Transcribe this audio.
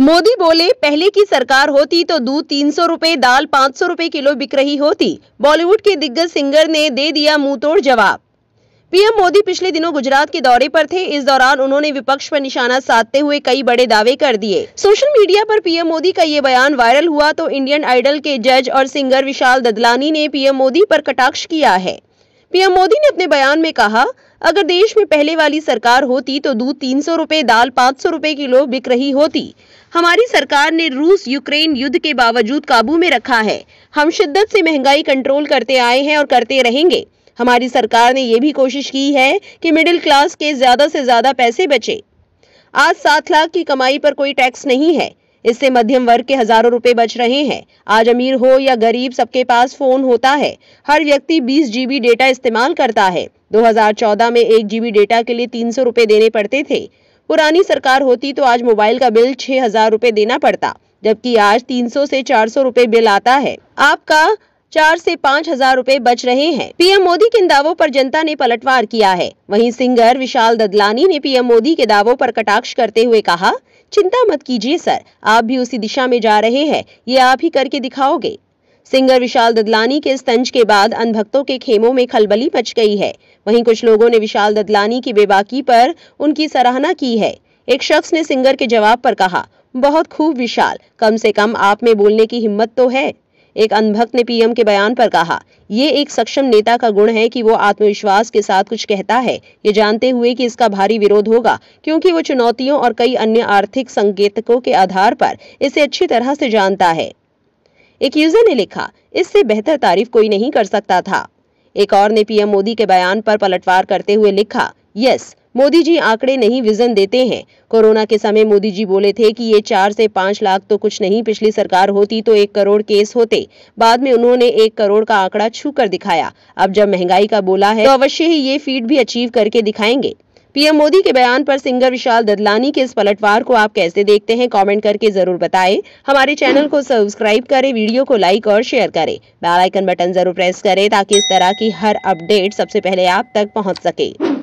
मोदी बोले पहले की सरकार होती तो दूध तीन सौ रूपए दाल पाँच सौ रूपए किलो बिक रही होती बॉलीवुड के दिग्गज सिंगर ने दे दिया मुंहतोड़ जवाब पीएम मोदी पिछले दिनों गुजरात के दौरे पर थे इस दौरान उन्होंने विपक्ष पर निशाना साधते हुए कई बड़े दावे कर दिए सोशल मीडिया पर पीएम मोदी का ये बयान वायरल हुआ तो इंडियन आइडल के जज और सिंगर विशाल ददलानी ने पीएम मोदी आरोप कटाक्ष किया है पीएम मोदी ने अपने बयान में कहा अगर देश में पहले वाली सरकार होती तो दूध तीन सौ रूपए दाल पाँच सौ रूपए किलो बिक रही होती हमारी सरकार ने रूस यूक्रेन युद्ध के बावजूद काबू में रखा है हम शिद्दत से महंगाई कंट्रोल करते आए हैं और करते रहेंगे हमारी सरकार ने ये भी कोशिश की है कि मिडिल क्लास के ज्यादा से ज्यादा पैसे बचे आज सात लाख की कमाई पर कोई टैक्स नहीं है इससे मध्यम वर्ग के हजारों रुपए बच रहे हैं आज अमीर हो या गरीब सबके पास फोन होता है हर व्यक्ति 20 जीबी डेटा इस्तेमाल करता है 2014 में एक जीबी डेटा के लिए तीन सौ रुपए देने पड़ते थे पुरानी सरकार होती तो आज मोबाइल का बिल छह हजार रुपए देना पड़ता जबकि आज 300 से सौ रुपए बिल आता है आपका चार से पाँच हजार रूपए बच रहे हैं पीएम मोदी के इन दावों पर जनता ने पलटवार किया है वहीं सिंगर विशाल ददलानी ने पीएम मोदी के दावों पर कटाक्ष करते हुए कहा चिंता मत कीजिए सर आप भी उसी दिशा में जा रहे हैं ये आप ही करके दिखाओगे सिंगर विशाल ददलानी के स्तंज के बाद अनभक्तों के खेमों में खलबली मच गई है वहीं कुछ लोगों ने विशाल ददलानी की बेबाकी पर उनकी सराहना की है एक शख्स ने सिंगर के जवाब पर कहा बहुत खूब विशाल कम से कम आप में बोलने की हिम्मत तो है एक अनभक्त ने पीएम के बयान पर कहा ये एक सक्षम नेता का गुण है कि वो आत्मविश्वास के साथ कुछ कहता है ये जानते हुए कि इसका भारी विरोध होगा क्योंकि वो चुनौतियों और कई अन्य आर्थिक संकेतकों के आधार पर इसे अच्छी तरह से जानता है एक यूजर ने लिखा इससे बेहतर तारीफ कोई नहीं कर सकता था एक और ने पीएम मोदी के बयान पर पलटवार करते हुए लिखा यस मोदी जी आंकड़े नहीं विजन देते हैं कोरोना के समय मोदी जी बोले थे कि ये चार से पाँच लाख तो कुछ नहीं पिछली सरकार होती तो एक करोड़ केस होते बाद में उन्होंने एक करोड़ का आंकड़ा छू कर दिखाया अब जब महंगाई का बोला है तो अवश्य ही ये फीट भी अचीव करके दिखाएंगे पीएम मोदी के बयान पर सिंगर विशाल ददलानी के इस पलटवार को आप कैसे देखते हैं कमेंट करके जरूर बताएं हमारे चैनल को सब्सक्राइब करें वीडियो को लाइक और शेयर करें बेल आइकन बटन जरूर प्रेस करें ताकि इस तरह की हर अपडेट सबसे पहले आप तक पहुंच सके